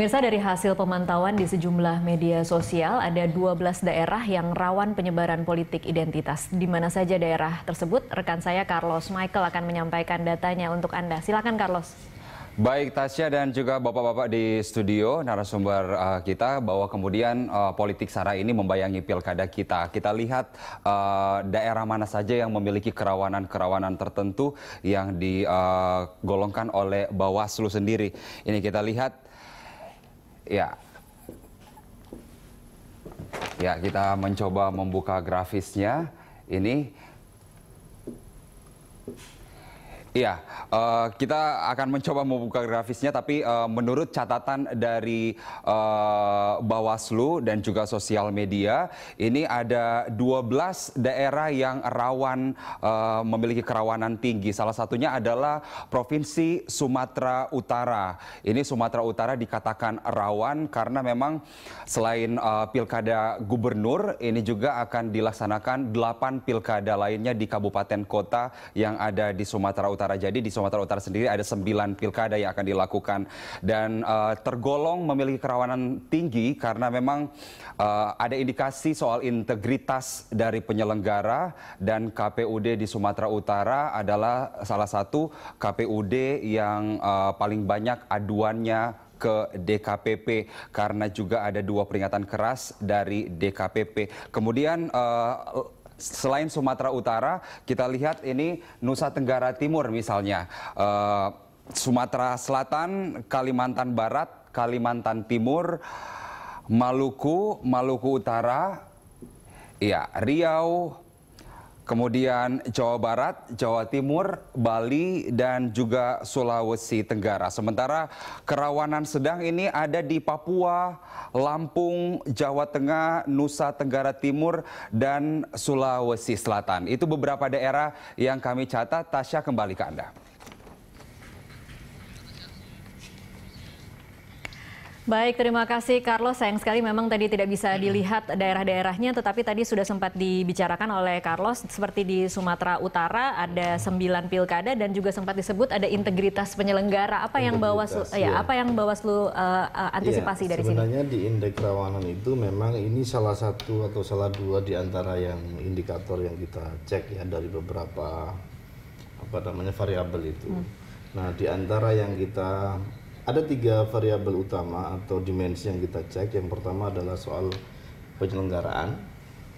Pemirsa dari hasil pemantauan di sejumlah media sosial ada 12 daerah yang rawan penyebaran politik identitas. Di mana saja daerah tersebut? Rekan saya Carlos Michael akan menyampaikan datanya untuk Anda. Silakan Carlos. Baik Tasya dan juga bapak-bapak di studio narasumber uh, kita bahwa kemudian uh, politik sara ini membayangi pilkada kita. Kita lihat uh, daerah mana saja yang memiliki kerawanan-kerawanan tertentu yang digolongkan uh, oleh Bawaslu sendiri. Ini kita lihat Ya. Ya, kita mencoba membuka grafisnya. Ini Iya, uh, kita akan mencoba membuka grafisnya, tapi uh, menurut catatan dari uh, Bawaslu dan juga sosial media, ini ada 12 daerah yang rawan uh, memiliki kerawanan tinggi. Salah satunya adalah Provinsi Sumatera Utara. Ini Sumatera Utara dikatakan rawan karena memang selain uh, pilkada gubernur, ini juga akan dilaksanakan 8 pilkada lainnya di kabupaten kota yang ada di Sumatera Utara. Utara. Jadi di Sumatera Utara sendiri ada 9 pilkada yang akan dilakukan dan uh, tergolong memiliki kerawanan tinggi karena memang uh, ada indikasi soal integritas dari penyelenggara dan KPUD di Sumatera Utara adalah salah satu KPUD yang uh, paling banyak aduannya ke DKPP karena juga ada dua peringatan keras dari DKPP. Kemudian uh, selain Sumatera Utara, kita lihat ini Nusa Tenggara Timur misalnya, uh, Sumatera Selatan, Kalimantan Barat, Kalimantan Timur, Maluku, Maluku Utara, ya Riau, Kemudian Jawa Barat, Jawa Timur, Bali, dan juga Sulawesi Tenggara. Sementara kerawanan sedang ini ada di Papua, Lampung, Jawa Tengah, Nusa Tenggara Timur, dan Sulawesi Selatan. Itu beberapa daerah yang kami catat. Tasya kembali ke Anda. Baik, terima kasih Carlos. Sayang sekali memang tadi tidak bisa dilihat daerah-daerahnya, tetapi tadi sudah sempat dibicarakan oleh Carlos. Seperti di Sumatera Utara ada sembilan pilkada dan juga sempat disebut ada integritas penyelenggara. Apa yang Bawaslu, eh, ya, ya. apa yang Bawaslu uh, uh, antisipasi ya, dari sebenarnya sini? Sebenarnya di indeks kerawanan itu memang ini salah satu atau salah dua di antara yang indikator yang kita cek ya dari beberapa apa namanya variabel itu. Hmm. Nah, di antara yang kita ada tiga variabel utama atau dimensi yang kita cek. Yang pertama adalah soal penyelenggaraan.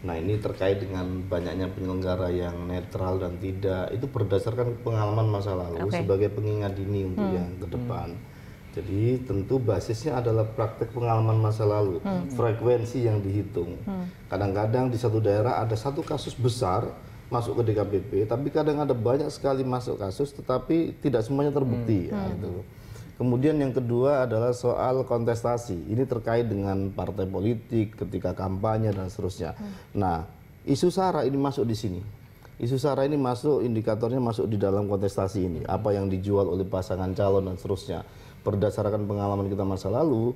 Nah, ini terkait dengan banyaknya penyelenggara yang netral dan tidak. Itu berdasarkan pengalaman masa lalu okay. sebagai pengingat dini untuk hmm. yang ke hmm. depan. Hmm. Jadi, tentu basisnya adalah praktek pengalaman masa lalu, hmm. frekuensi yang dihitung. Hmm. Kadang-kadang hmm. di satu daerah ada satu kasus besar masuk ke DKPP, tapi kadang ada banyak sekali masuk kasus tetapi tidak semuanya terbukti hmm. ya, hmm. itu. Kemudian yang kedua adalah soal kontestasi. Ini terkait dengan partai politik ketika kampanye dan seterusnya. Hmm. Nah, isu sara ini masuk di sini. Isu sara ini masuk indikatornya masuk di dalam kontestasi ini. Apa yang dijual oleh pasangan calon dan seterusnya. Berdasarkan pengalaman kita masa lalu,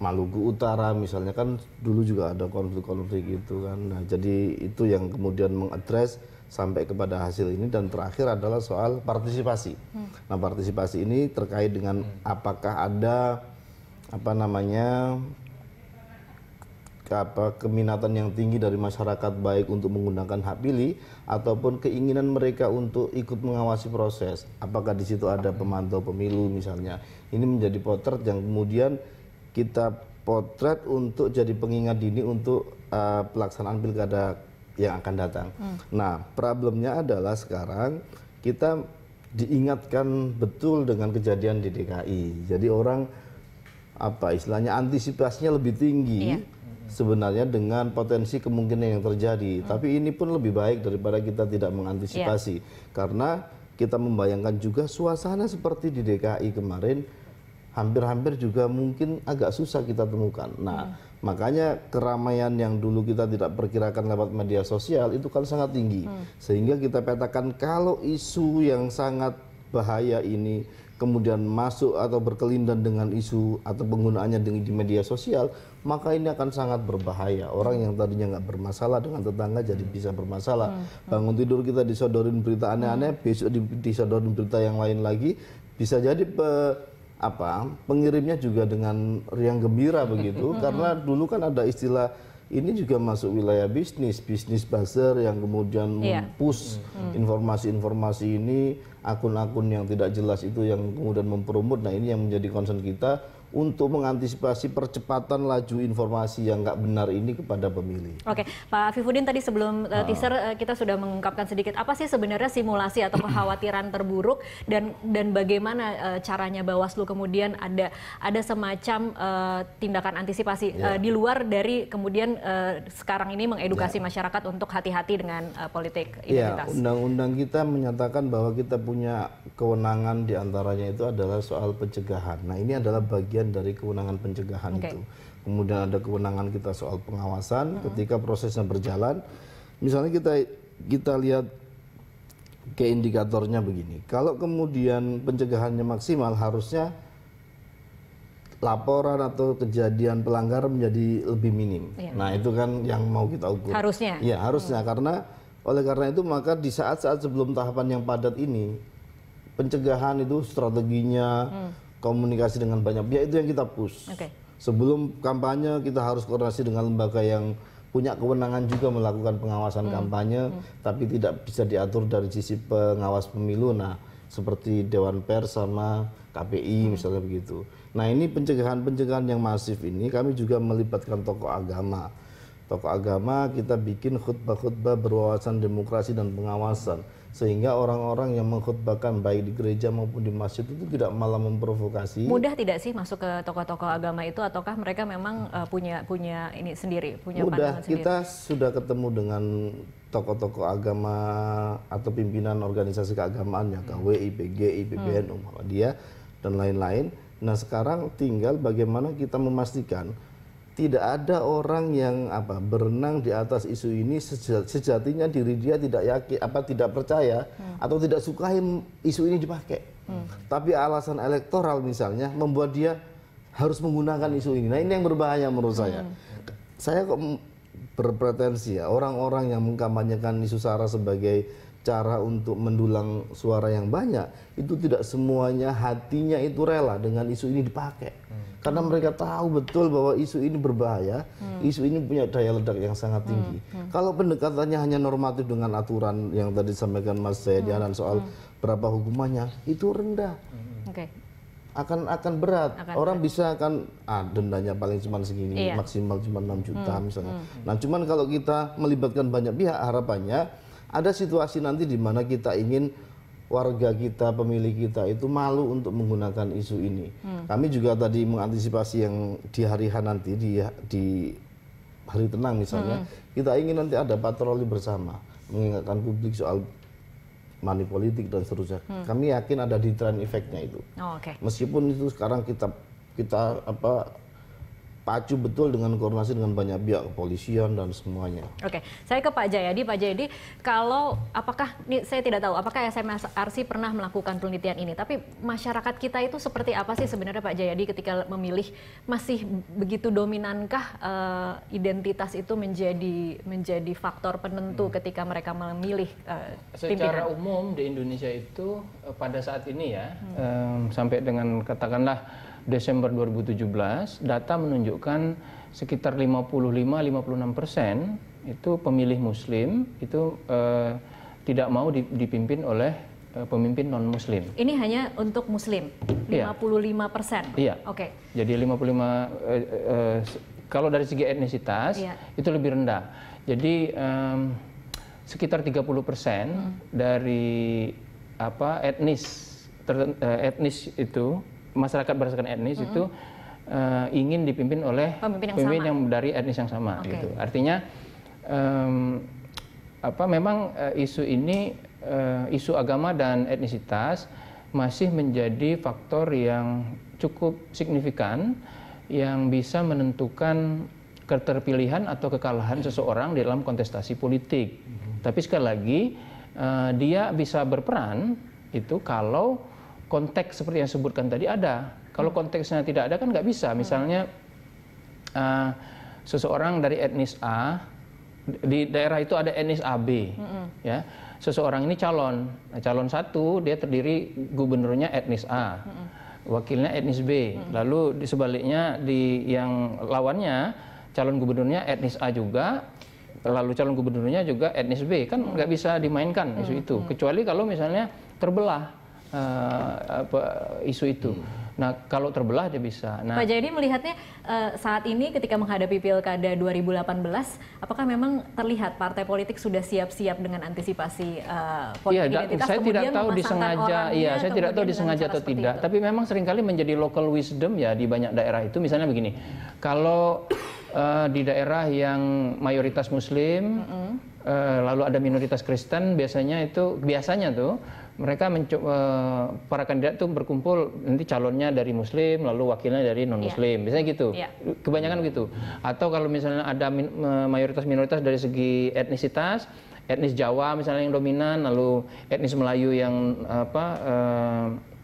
Maluku Utara misalnya kan dulu juga ada konflik-konflik gitu kan. Nah, jadi itu yang kemudian mengadres sampai kepada hasil ini dan terakhir adalah soal partisipasi. Hmm. Nah, partisipasi ini terkait dengan apakah ada apa namanya apa keminatan yang tinggi dari masyarakat baik untuk menggunakan hak pilih ataupun keinginan mereka untuk ikut mengawasi proses. Apakah di situ ada pemantau pemilu misalnya. Ini menjadi potret yang kemudian kita potret untuk jadi pengingat dini untuk uh, pelaksanaan pilkada yang akan datang. Hmm. Nah, problemnya adalah sekarang kita diingatkan betul dengan kejadian di DKI. Jadi orang apa istilahnya antisipasinya lebih tinggi. Iya sebenarnya dengan potensi kemungkinan yang terjadi. Hmm. Tapi ini pun lebih baik daripada kita tidak mengantisipasi. Yeah. Karena kita membayangkan juga suasana seperti di DKI kemarin hampir-hampir juga mungkin agak susah kita temukan. Nah, hmm. makanya keramaian yang dulu kita tidak perkirakan lewat media sosial itu kan sangat tinggi. Hmm. Sehingga kita petakan kalau isu yang sangat bahaya ini kemudian masuk atau berkelindan dengan isu atau penggunaannya di, media sosial, maka ini akan sangat berbahaya. Orang yang tadinya nggak bermasalah dengan tetangga jadi hmm. bisa bermasalah. Hmm. hmm. Bangun tidur kita disodorin berita aneh-aneh, hmm. besok disodorin berita yang lain lagi, bisa jadi pe apa pengirimnya juga dengan riang gembira begitu karena dulu kan ada istilah ini juga masuk wilayah bisnis bisnis buzzer yang kemudian yeah. Iya. informasi-informasi ini akun-akun yang tidak jelas itu yang kemudian memperumut nah ini yang menjadi concern kita untuk mengantisipasi percepatan laju informasi yang nggak benar ini kepada pemilih. Oke, Pak Fifudin tadi sebelum uh, teaser eh, kita sudah mengungkapkan sedikit apa sih sebenarnya simulasi atau kekhawatiran terburuk dan dan bagaimana eh, caranya Bawaslu kemudian ada ada semacam uh, tindakan antisipasi yeah. Ya. uh, di luar dari kemudian uh, sekarang ini mengedukasi yeah. masyarakat untuk hati-hati dengan uh, politik ya, identitas. Yeah, undang-undang kita menyatakan bahwa kita punya kewenangan diantaranya itu adalah soal pencegahan. Nah ini adalah bagian bagian dari kewenangan pencegahan okay. itu. Kemudian ada kewenangan kita soal pengawasan hmm. ketika prosesnya berjalan. Misalnya kita kita lihat ke indikatornya begini. Kalau kemudian pencegahannya maksimal harusnya laporan atau kejadian pelanggar menjadi lebih minim. Yeah. Nah, itu kan yang mau kita ukur. Harusnya. Ya, harusnya mm. karena oleh karena itu maka di saat-saat sebelum tahapan yang padat ini pencegahan itu strateginya mm komunikasi dengan banyak pihak itu yang kita push. Okay. Sebelum kampanye kita harus koordinasi dengan lembaga yang punya kewenangan juga melakukan pengawasan hmm. kampanye, hmm. tapi tidak bisa diatur dari sisi pengawas pemilu. Nah, seperti Dewan Pers sama KPI hmm. misalnya begitu. Nah, ini pencegahan-pencegahan yang masif ini kami juga melibatkan tokoh agama tokoh agama kita bikin khutbah-khutbah berwawasan demokrasi dan pengawasan sehingga orang-orang yang mengkhutbahkan baik di gereja maupun di masjid itu tidak malah memprovokasi. Mudah tidak sih masuk ke tokoh-tokoh agama itu ataukah mereka memang uh, punya punya ini sendiri, punya Mudah, sendiri? Kita sudah ketemu dengan tokoh-tokoh agama atau pimpinan organisasi keagamaan ya KWI, PGI, PBNU, hmm. dia dan lain-lain. Nah, sekarang tinggal bagaimana kita memastikan tidak ada orang yang apa berenang di atas isu ini sejatinya diri dia tidak yakin apa tidak percaya hmm. atau tidak sukai isu ini dipakai. Hmm. Tapi alasan elektoral misalnya membuat dia harus menggunakan isu ini. Nah, ini yang berbahaya menurut hmm. saya. Saya kok berpretensi ya orang-orang yang mengkampanyekan isu sara sebagai cara untuk mendulang suara yang banyak itu tidak semuanya hatinya itu rela dengan isu ini dipakai hmm. karena mereka tahu betul bahwa isu ini berbahaya hmm. isu ini punya daya ledak yang sangat hmm, tinggi hmm. Hmm. kalau pendekatannya hanya normatif dengan aturan yang tadi disampaikan Mas Jayadianan hmm. soal hmm. berapa hukumannya itu rendah hmm. okay akan akan berat. Akan Orang berat. bisa akan ah dendanya paling cuma segini, iya. maksimal cuma 6 juta hmm, misalnya. Hmm, hmm. Nah, cuman kalau kita melibatkan banyak pihak harapannya ada situasi nanti di mana kita ingin warga kita, pemilih kita itu malu untuk menggunakan isu ini. Hmm. Kami juga tadi mengantisipasi yang di hari H nanti di di hari tenang misalnya, hmm. kita ingin nanti ada patroli bersama mengingatkan publik soal money politik dan seterusnya. Hmm. Kami yakin ada di trend efeknya itu. Oh, okay. Meskipun itu sekarang kita kita apa Acu betul dengan koordinasi dengan banyak pihak kepolisian dan semuanya. Oke, saya ke Pak Jayadi. Pak Jayadi, kalau apakah ini saya tidak tahu apakah RC pernah melakukan penelitian ini, tapi masyarakat kita itu seperti apa sih sebenarnya Pak Jayadi ketika memilih masih begitu dominankah uh, identitas itu menjadi menjadi faktor penentu hmm. ketika mereka memilih uh, Secara pimpinan? umum di Indonesia itu eh, pada saat ini ya hmm. um, sampai dengan katakanlah Desember 2017 data menunjukkan sekitar 55-56 persen itu pemilih Muslim itu uh, tidak mau dipimpin oleh uh, pemimpin non Muslim. Ini hanya untuk Muslim 55 iya. persen. Iya. Oke. Okay. Jadi 55 uh, uh, kalau dari segi etnisitas iya. itu lebih rendah. Jadi um, sekitar 30 persen hmm. dari apa etnis ter, eh, etnis itu masyarakat berdasarkan etnis -hmm. itu uh, ingin dipimpin oleh pemimpin yang, pemimpin yang dari etnis yang sama okay. gitu. Artinya um, apa memang uh, isu ini uh, isu agama dan etnisitas masih menjadi faktor yang cukup signifikan yang bisa menentukan keterpilihan atau kekalahan seseorang dalam kontestasi politik. -hmm. Tapi sekali lagi uh, dia bisa berperan itu kalau konteks seperti yang sebutkan tadi ada. Kalau konteksnya tidak ada kan nggak bisa. Misalnya uh, seseorang dari etnis A di daerah itu ada etnis AB, mm-hmm. ya. Seseorang ini calon, nah, calon satu dia terdiri gubernurnya etnis A, mm-hmm. wakilnya etnis B, mm-hmm. lalu di sebaliknya di yang lawannya calon gubernurnya etnis A juga, lalu calon gubernurnya juga etnis B kan nggak bisa dimainkan isu itu kecuali kalau misalnya terbelah uh, apa, isu itu. Hmm. Nah, kalau terbelah dia bisa. Nah, Pak Jadi melihatnya uh, saat ini ketika menghadapi Pilkada 2018, apakah memang terlihat partai politik sudah siap-siap dengan antisipasi uh, eh, politik ya, identitas? Saya tidak tahu disengaja, Iya, saya tidak tahu disengaja atau tidak. Itu. Tapi memang seringkali menjadi local wisdom ya di banyak daerah itu. Misalnya begini, kalau uh, di daerah yang mayoritas Muslim, mm -hmm. lalu ada minoritas Kristen, biasanya itu biasanya tuh mereka mencoba, eh, para kandidat tuh berkumpul nanti calonnya dari muslim lalu wakilnya dari non muslim iya. biasanya gitu iya. kebanyakan gitu atau kalau misalnya ada eh, mayoritas minoritas dari segi etnisitas etnis Jawa misalnya yang dominan lalu etnis Melayu yang eh, apa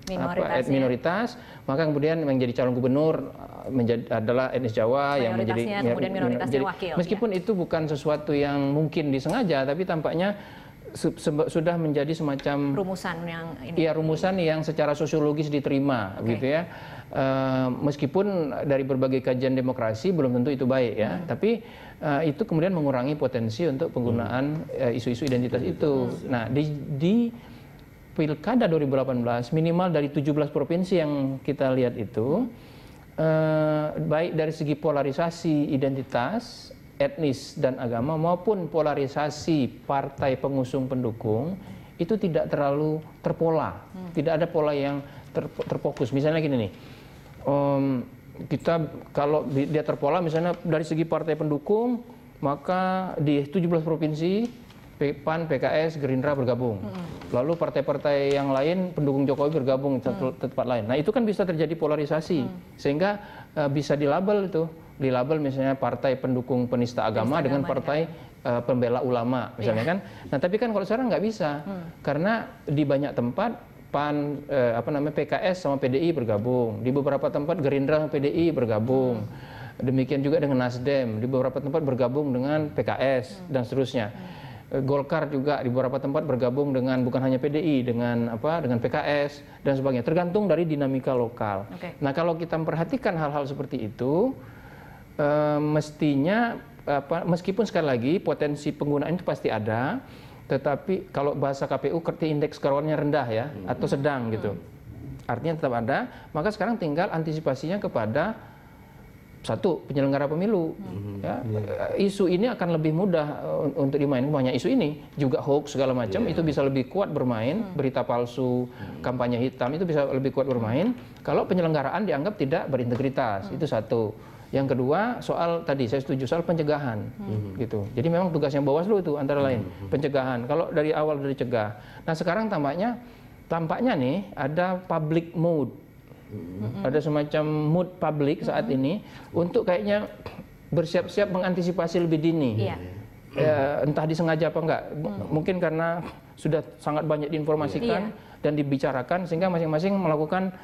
minoritas, ya. minoritas maka kemudian menjadi calon gubernur menjadi adalah etnis Jawa yang menjadi kemudian ya, minoritasnya wakil, iya. meskipun ya. itu bukan sesuatu yang mungkin disengaja tapi tampaknya sudah menjadi semacam rumusan yang ini. ya rumusan yang secara sosiologis diterima okay. gitu ya e, meskipun dari berbagai kajian demokrasi belum tentu itu baik ya hmm. tapi e, itu kemudian mengurangi potensi untuk penggunaan hmm. Eh, isu-isu hmm. identitas, identitas itu nah di, di pilkada 2018 minimal dari 17 provinsi yang kita lihat itu uh, baik dari segi polarisasi identitas etnis dan agama maupun polarisasi partai pengusung pendukung itu tidak terlalu terpola, hmm. tidak ada pola yang ter, terfokus. Misalnya gini nih, um, kita kalau dia terpola misalnya dari segi partai pendukung maka di 17 provinsi PAN, PKS, Gerindra bergabung. Hmm. Lalu partai-partai yang lain pendukung Jokowi bergabung hmm. tempat lain. Nah, itu kan bisa terjadi polarisasi hmm. sehingga uh, bisa dilabel itu dilabel misalnya partai pendukung penista agama, agama dengan partai ya. uh, pembela ulama misalnya ya. kan. Nah tapi kan kalau sekarang nggak bisa hmm. karena di banyak tempat PAN eh, apa namanya PKS sama PDI bergabung di beberapa tempat Gerindra sama PDI bergabung hmm. demikian juga dengan Nasdem di beberapa tempat bergabung dengan PKS hmm. dan seterusnya hmm. Eh, Golkar juga di beberapa tempat bergabung dengan bukan hanya PDI dengan apa dengan PKS dan sebagainya tergantung dari dinamika lokal. Okay. Nah kalau kita memperhatikan hal-hal seperti itu Eh, mestinya apa, meskipun sekali lagi potensi penggunaan itu pasti ada, tetapi kalau bahasa KPU kerti indeks kerawannya rendah ya hmm. atau sedang gitu, artinya tetap ada. Maka sekarang tinggal antisipasinya kepada satu penyelenggara pemilu. Hmm. Ya, yeah. Iya. Isu ini akan lebih mudah eh, untuk dimainkan banyak isu ini juga hoax segala macam yeah. itu bisa lebih kuat bermain, hmm. berita palsu, hmm. kampanye hitam itu bisa lebih kuat bermain kalau penyelenggaraan dianggap tidak berintegritas hmm. itu satu. Yang kedua soal tadi saya setuju soal pencegahan hmm. gitu. Jadi memang tugasnya Bawaslu itu antara lain hmm. hmm. pencegahan. Kalau dari awal dari cegah. Nah sekarang tampaknya tampaknya nih ada public mood, hmm. ada semacam mood public saat hmm. ini untuk kayaknya bersiap-siap mengantisipasi lebih dini. Yeah. Ya, entah disengaja apa enggak, hmm. mungkin karena sudah sangat banyak diinformasikan yeah. dan dibicarakan sehingga masing-masing melakukan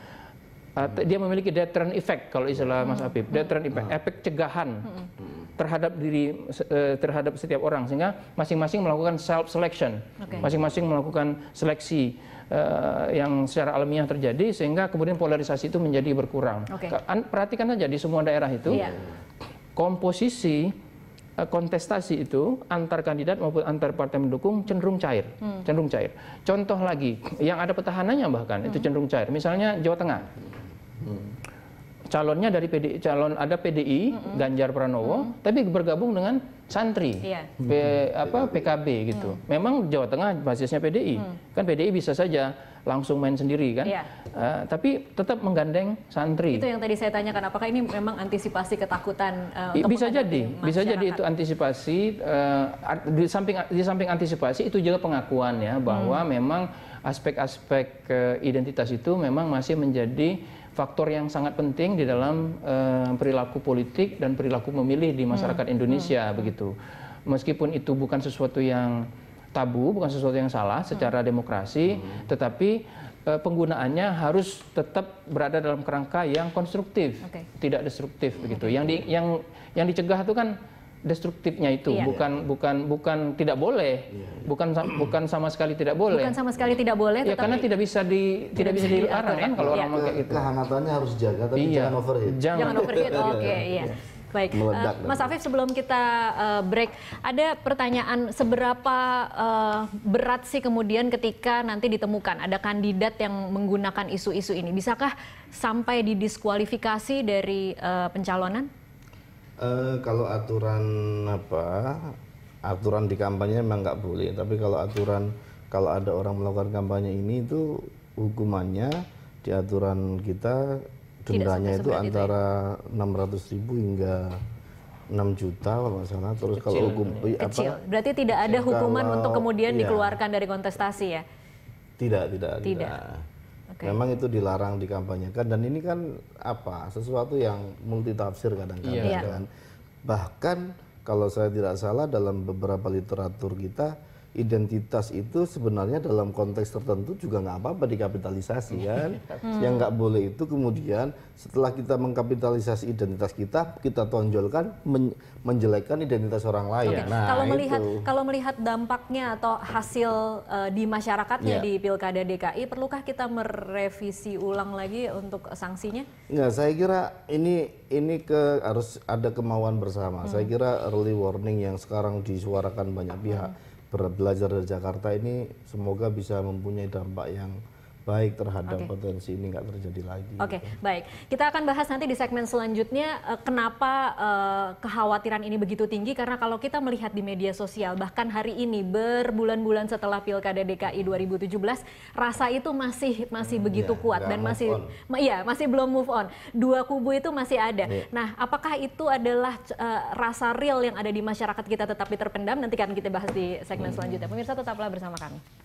Uh, dia memiliki deterrent effect kalau istilah Mas hmm. Habib, deterrent effect, hmm. efek cegahan hmm. terhadap diri uh, terhadap setiap orang sehingga masing-masing melakukan self selection, masing-masing okay. melakukan seleksi uh, yang secara alamiah terjadi sehingga kemudian polarisasi itu menjadi berkurang. Okay. Perhatikan saja di semua daerah itu yeah. komposisi eh, kontestasi itu antar kandidat maupun antar partai mendukung cenderung cair, hmm. cenderung cair. Contoh lagi yang ada petahannya bahkan hmm. itu cenderung cair. Misalnya Jawa Tengah. Hmm. Calonnya dari PD, calon ada PDI, hmm. Ganjar Pranowo, hmm. tapi bergabung dengan Santri, iya. hmm. P, apa PKB gitu. hmm. Memang Jawa Tengah basisnya PDI, hmm. kan PDI bisa saja langsung main sendiri kan, ya. uh, tapi tetap menggandeng Santri. Itu yang tadi saya tanyakan, apakah ini memang antisipasi ketakutan? Uh, bisa jadi, bisa jadi itu antisipasi. Uh, di samping di samping antisipasi itu juga pengakuan ya bahwa hmm. memang aspek-aspek uh, identitas itu memang masih menjadi faktor yang sangat penting di dalam uh, perilaku politik dan perilaku memilih di masyarakat hmm. Indonesia hmm. begitu. Meskipun itu bukan sesuatu yang tabu, bukan sesuatu yang salah hmm. secara hmm. demokrasi, hmm. tetapi uh, penggunaannya harus tetap berada dalam kerangka yang konstruktif, okay. tidak destruktif okay. begitu. Yang di yang yang dicegah itu kan destruktifnya itu iya. bukan bukan bukan tidak boleh iya, iya. bukan bukan sama sekali tidak boleh bukan sama sekali tidak boleh ya karena tidak bisa di tidak, bisa iya, dilarang kan kalau iya. orang mau gitu kehangatannya harus jaga tapi iya. jangan overheat jangan, jangan overheat oke okay, iya. iya Baik, uh, Mas Afif sebelum kita uh, break, ada pertanyaan seberapa uh, berat sih kemudian ketika nanti ditemukan ada kandidat yang menggunakan isu-isu ini, bisakah sampai didiskualifikasi dari uh, pencalonan? Eh, kalau aturan apa aturan di kampanye memang nggak boleh tapi kalau aturan kalau ada orang melakukan kampanye ini itu hukumannya di aturan kita dendanya itu ya? antara enam ratus ribu hingga 6 juta kalau nggak salah terus kecil, kalau hukum ya. kecil. apa, berarti tidak ada hukuman untuk kemudian ya. dikeluarkan dari kontestasi ya tidak tidak tidak, tidak. Okay. Memang itu dilarang dikampanyekan dan ini kan apa sesuatu yang multi tafsir kadang-kadang yeah. kan. Bahkan kalau saya tidak salah dalam beberapa literatur kita identitas itu sebenarnya dalam konteks tertentu juga nggak apa-apa dikapitalisasi hmm. kan. hmm. Yang nggak boleh itu kemudian setelah kita mengkapitalisasi identitas kita, kita tonjolkan men menjelekkan identitas orang lain. Okay. Nah, kalau itu. melihat kalau melihat dampaknya atau hasil uh, di masyarakatnya yeah. di Pilkada DKI, perlukah kita merevisi ulang lagi untuk sanksinya? Nggak, saya kira ini ini ke harus ada kemauan bersama. Hmm. Saya kira early warning yang sekarang disuarakan banyak pihak. Hmm belajar dari jakarta ini semoga bisa mempunyai dampak yang baik terhadap okay. potensi ini nggak terjadi lagi. Oke, okay. gitu. baik. Kita akan bahas nanti di segmen selanjutnya eh, kenapa uh, kekhawatiran ini begitu tinggi karena kalau kita melihat di media sosial bahkan hari ini berbulan-bulan setelah Pilkada DKI 2017 rasa itu masih masih hmm, begitu ya, kuat dan masih ma ya masih belum move on. Dua kubu itu masih ada. Ya. Nah, apakah itu adalah uh, rasa real yang ada di masyarakat kita tetapi terpendam? Nanti akan kita bahas di segmen hmm. selanjutnya. Pemirsa tetaplah bersama kami.